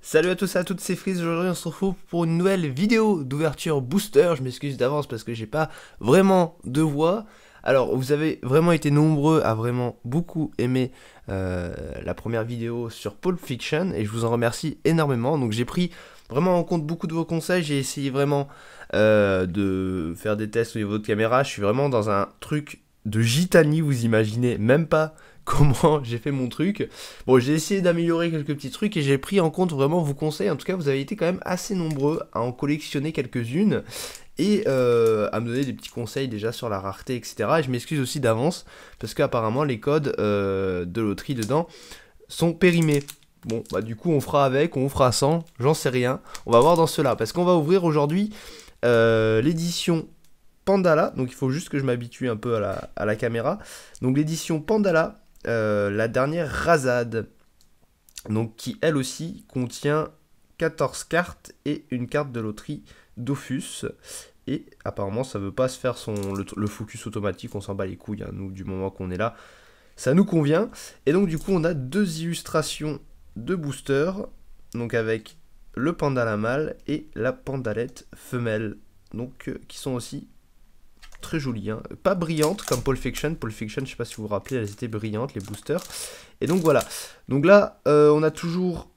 Salut à tous et à toutes, c'est Freeze. Aujourd'hui, on se retrouve pour une nouvelle vidéo d'ouverture booster. Je m'excuse d'avance parce que j'ai pas vraiment de voix. Alors, vous avez vraiment été nombreux à vraiment beaucoup aimer euh, la première vidéo sur Pulp Fiction et je vous en remercie énormément. Donc, j'ai pris vraiment en compte beaucoup de vos conseils, j'ai essayé vraiment euh, de faire des tests au niveau de caméra. Je suis vraiment dans un truc de gitanie, vous imaginez même pas comment j'ai fait mon truc. Bon, j'ai essayé d'améliorer quelques petits trucs et j'ai pris en compte vraiment vos conseils. En tout cas, vous avez été quand même assez nombreux à en collectionner quelques-unes et euh, à me donner des petits conseils déjà sur la rareté, etc. Et je m'excuse aussi d'avance parce qu'apparemment les codes euh, de loterie dedans sont périmés. Bon, bah du coup, on fera avec, on fera sans, j'en sais rien. On va voir dans cela parce qu'on va ouvrir aujourd'hui euh, l'édition Pandala, donc il faut juste que je m'habitue un peu à la, caméra. Donc l'édition Pandala, euh, la dernière Razad, donc qui elle aussi contient 14 cartes et une carte de loterie Dofus. Et apparemment, ça veut pas se faire son, le, focus automatique, on s'en bat les couilles, hein. nous, du moment qu'on est là. Ça nous convient. Et donc, du coup, on a deux illustrations de booster Donc, avec le la mâle et la pandalette femelle, donc euh, qui sont aussi très jolies, hein. pas brillantes comme Paul Fiction, Paul Fiction, je sais pas si vous vous rappelez, elles étaient brillantes les boosters, et donc voilà, donc là euh, on a toujours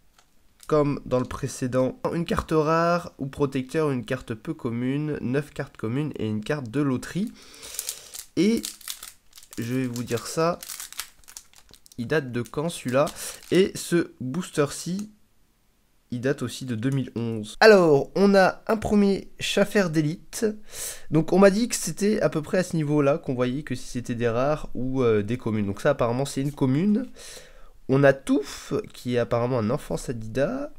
comme dans le précédent, une carte rare ou protecteur, une carte peu commune, 9 cartes communes et une carte de loterie, et je vais vous dire ça, il date de quand celui-là, et ce booster-ci, date aussi de 2011. Alors, on a un premier chaffaire d'élite. Donc, on m'a dit que c'était à peu près à ce niveau-là qu'on voyait que si c'était des rares ou euh, des communes. Donc, ça, apparemment, c'est une commune. On a Touf, qui est apparemment un enfant Sadida.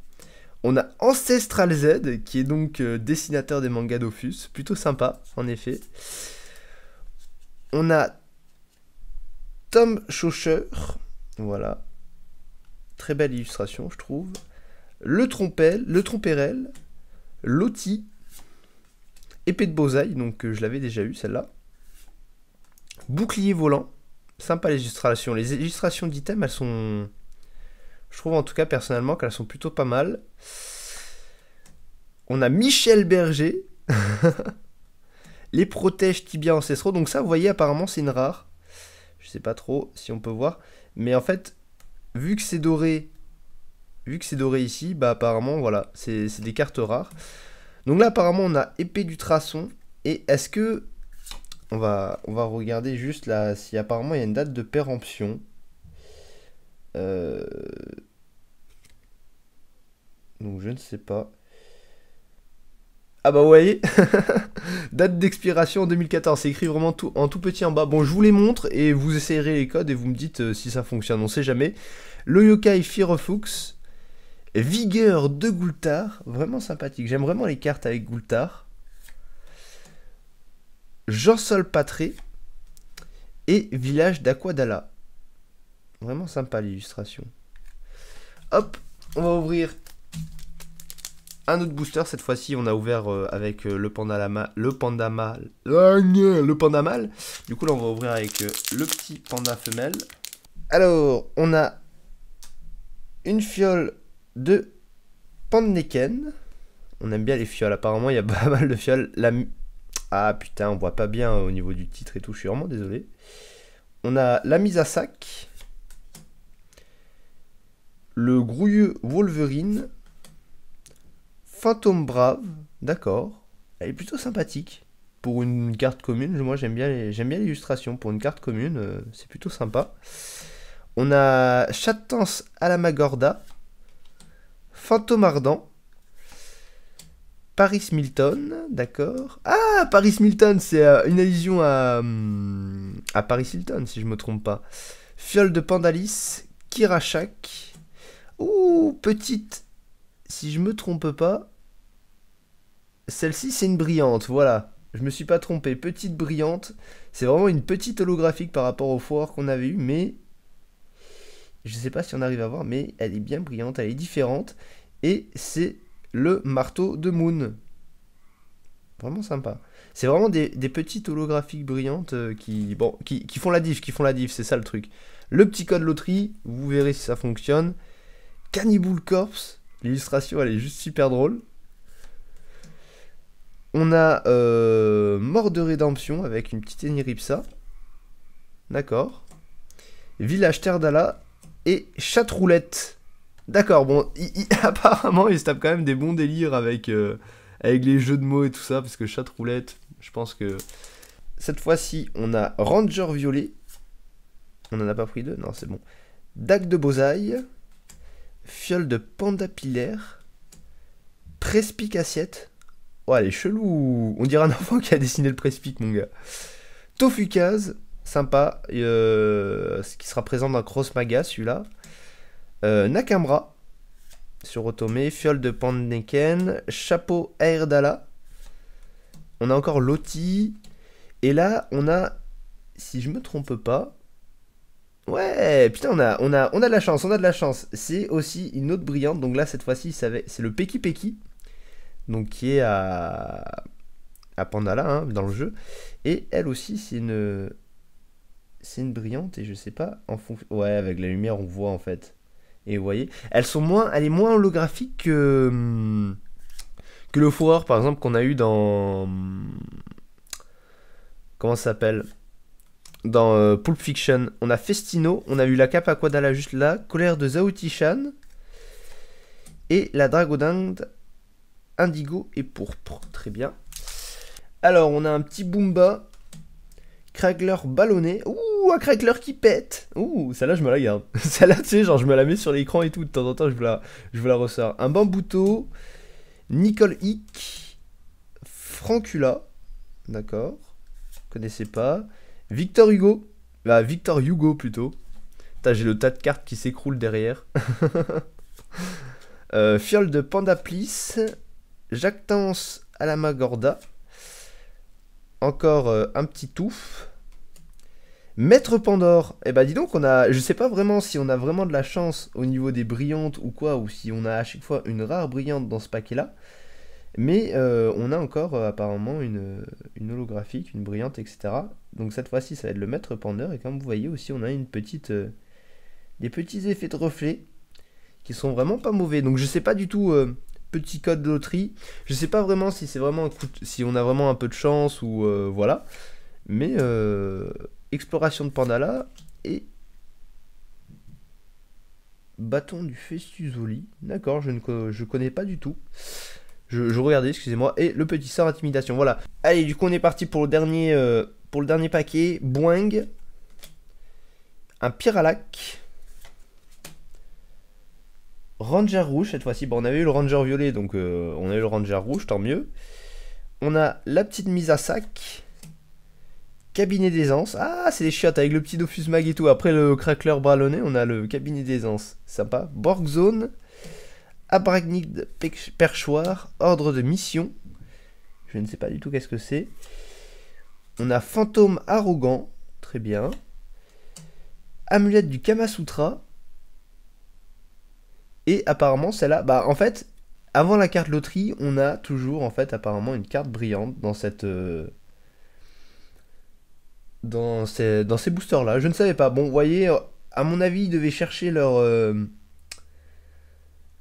On a Ancestral Z, qui est donc euh, dessinateur des mangas d'Offus. Plutôt sympa, en effet. On a Tom Chaucher. Voilà. Très belle illustration, je trouve le trompel, le tromperel, loti, épée de bosaille, donc euh, je l'avais déjà eu celle-là, bouclier volant, sympa les illustrations. Les illustrations d'items, elles sont, je trouve en tout cas personnellement qu'elles sont plutôt pas mal. On a Michel Berger, les protèges tibia ancestraux, donc ça vous voyez apparemment c'est une rare, je sais pas trop si on peut voir, mais en fait vu que c'est doré vu que c'est doré ici, bah apparemment, voilà, c'est des cartes rares. Donc là, apparemment, on a épée du traçon. Et est-ce que... On va, on va regarder juste là si apparemment il y a une date de péremption. Euh... Donc je ne sais pas. Ah bah vous voyez, date d'expiration en 2014, c'est écrit vraiment tout, en tout petit en bas. Bon, je vous les montre et vous essayerez les codes et vous me dites euh, si ça fonctionne, on sait jamais. Le yokai Fear Vigueur de Goultar. vraiment sympathique. J'aime vraiment les cartes avec Goultar. Jean-Sol Patré et Village d'Aquadala. Vraiment sympa l'illustration. Hop, on va ouvrir un autre booster. Cette fois-ci, on a ouvert euh, avec euh, le pandalama, le pandamal, le pandamal. Du coup, là, on va ouvrir avec euh, le petit panda femelle. Alors, on a une fiole de Pandneken. On aime bien les fioles, apparemment il y a pas mal de fioles. Ah putain, on voit pas bien au niveau du titre et tout, je suis vraiment désolé. On a la mise à sac, le grouilleux Wolverine, Fantôme Brave, d'accord. Elle est plutôt sympathique pour une carte commune. Moi j'aime bien l'illustration pour une carte commune, euh, c'est plutôt sympa. On a Chatance à la Magorda, Fantôme Ardent. Paris Milton, d'accord. Ah, Paris Milton, c'est euh, une allusion à, hum, à Paris Hilton, si je me trompe pas. Fiole de Pandalis, Kirachak. Ouh, petite, si je me trompe pas, celle-ci c'est une brillante, voilà. Je me suis pas trompé, petite brillante. C'est vraiment une petite holographique par rapport au foire qu'on avait eu, mais je ne sais pas si on arrive à voir, mais elle est bien brillante, elle est différente. Et c'est le marteau de Moon. Vraiment sympa. C'est vraiment des, petites holographiques brillantes euh, qui, bon, qui, font la diff, qui font la diff, c'est ça le truc. Le petit code loterie, vous verrez si ça fonctionne. Cannibal Corpse, l'illustration elle est juste super drôle. On a euh, Mort de Rédemption avec une petite Eniripsa. D'accord. Village Terdala, et roulette. D'accord, bon, apparemment, il se tape quand même des bons délires avec, euh, avec les jeux de mots et tout ça, parce que roulette. je pense que. Cette fois-ci, on a Ranger Violet. On en a pas pris deux Non, c'est bon. Dac de Bosaille. Fiole de Panda Prespic assiette Oh, elle est chelou On dirait un enfant qui a dessiné le Prespic, mon gars. Tofucase sympa, euh, Ce qui sera présent dans Cross Maga, celui-là. Euh, Nakamura, sur Otome, Fiole de Pandeken, Chapeau Airdala. On a encore Loti. Et là, on a, si je me trompe pas, Ouais, putain, on a, on, a, on a de la chance, on a de la chance. C'est aussi une autre brillante, donc là, cette fois-ci, c'est le Peki Peki, donc qui est à, à Pandala, hein, dans le jeu. Et elle aussi, c'est une, c'est une brillante et je sais pas en Ouais, avec la lumière on voit en fait. Et vous voyez, elles sont moins, elle est moins holographique que hum, le fourreur par exemple qu'on a eu dans hum, comment ça s'appelle dans euh, Pulp Fiction. On a Festino, on a eu la cape quadala juste là, colère de Zaotishan et la Dragodinde indigo et pourpre. Très bien. Alors, on a un petit Boomba. Kragler ballonné. Ouh Ouh, un crackler qui pète Ouh, celle-là, je me la garde. celle-là, tu sais, genre, je me la mets sur l'écran et tout. De temps en temps, je vous la, je la ressors. Un bambouto, Nicole Hick, Francula, d'accord, connaissez pas. Victor Hugo, bah, Victor Hugo plutôt. J'ai le tas de cartes qui s'écroule derrière. Euh, fiole de Pandaplis, Jactance Alamagorda. Encore euh, un petit touffe. Maître Pandore, et eh ben dis donc, on a, je sais pas vraiment si on a vraiment de la chance au niveau des brillantes ou quoi, ou si on a à chaque fois une rare brillante dans ce paquet-là, mais euh, on a encore euh, apparemment une, holographique, une brillante, etc. Donc cette fois-ci, ça va être le Maître Pandore, et comme vous voyez aussi, on a une petite, euh, des petits effets de reflets qui sont vraiment pas mauvais. Donc je sais pas du tout, petit code de loterie, je sais pas vraiment si c'est vraiment, si on a vraiment un peu de chance ou voilà, mais Exploration de Pandala et Bâton du Festusoli. D'accord, je ne je connais pas du tout. Je, regardais, excusez-moi. Et le petit sort intimidation, voilà. Allez, du coup, on est parti pour le dernier, euh, pour le dernier paquet. Boing. Un Piralac. Ranger rouge cette fois-ci. Bon, on avait eu le Ranger violet, donc euh, on a eu le Ranger rouge, tant mieux. On a la petite mise à sac. Cabinet d'aisance. Ah, c'est des chiottes avec le petit Dofus Mag et tout. Après le crackler bralonné, on a le cabinet d'aisance. Sympa. Borgzone. Abragnid Perchoir. Ordre de mission. Je ne sais pas du tout qu'est-ce que c'est. On a Fantôme Arrogant. Très bien. Amulette du Kamasutra. Et apparemment, celle-là, bah en fait, avant la carte loterie, on a toujours en fait apparemment une carte brillante dans cette. Euh, dans ces, dans ces boosters-là. Je ne savais pas. Bon, vous voyez, à mon avis, ils devaient chercher leur, euh,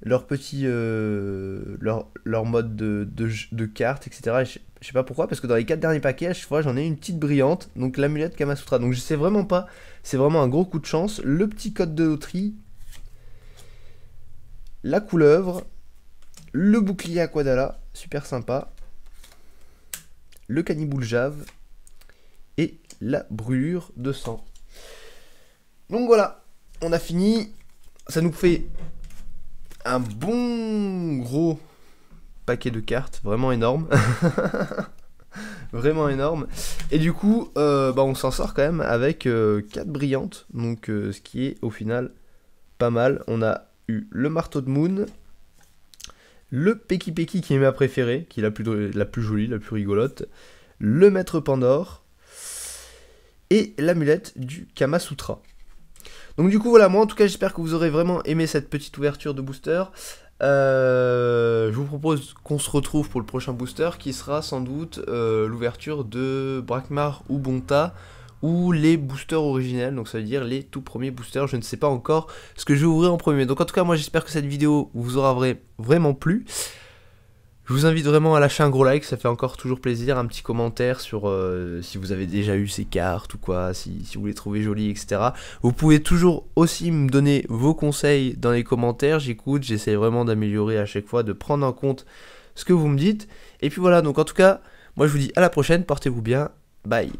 leur petit. Euh, leur, mode de, de, carte, etc. je, sais pas pourquoi, parce que dans les 4 derniers paquets, à chaque fois, j'en ai une petite brillante. Donc l'amulette Kamasutra. Donc je sais vraiment pas. C'est vraiment un gros coup de chance. Le petit code de loterie. La couleuvre. Le bouclier Aquadala. Super sympa. Le cannibou Jav. Et la brûlure de sang. Donc voilà, on a fini. Ça nous fait un bon gros paquet de cartes, vraiment énorme. vraiment énorme. Et du coup, euh, bah, on s'en sort quand même avec euh, quatre 4 brillantes, donc euh, ce qui est au final pas mal. On a eu le marteau de Moon, le Peki Peki qui est ma préférée, qui est la plus, la plus jolie, la plus rigolote, le maître Pandore, et l'amulette du Kama Sutra. Donc du coup voilà, moi en tout cas j'espère que vous aurez vraiment aimé cette petite ouverture de booster. Euh, je vous propose qu'on se retrouve pour le prochain booster qui sera sans doute euh, l'ouverture de Brakmar ou Bonta ou les boosters originels, donc ça veut dire les tout premiers boosters, je ne sais pas encore ce que je vais ouvrir en premier. Donc en tout cas moi j'espère que cette vidéo vous aura vraiment plu. Je vous invite vraiment à lâcher un gros like, ça fait encore toujours plaisir, un petit commentaire sur euh, si vous avez déjà eu ces cartes ou quoi, si, si, vous les trouvez jolies, etc. Vous pouvez toujours aussi me donner vos conseils dans les commentaires, j'écoute, j'essaie vraiment d'améliorer à chaque fois, de prendre en compte ce que vous me dites. Et puis voilà, donc en tout cas, moi je vous dis à la prochaine, portez-vous bien, bye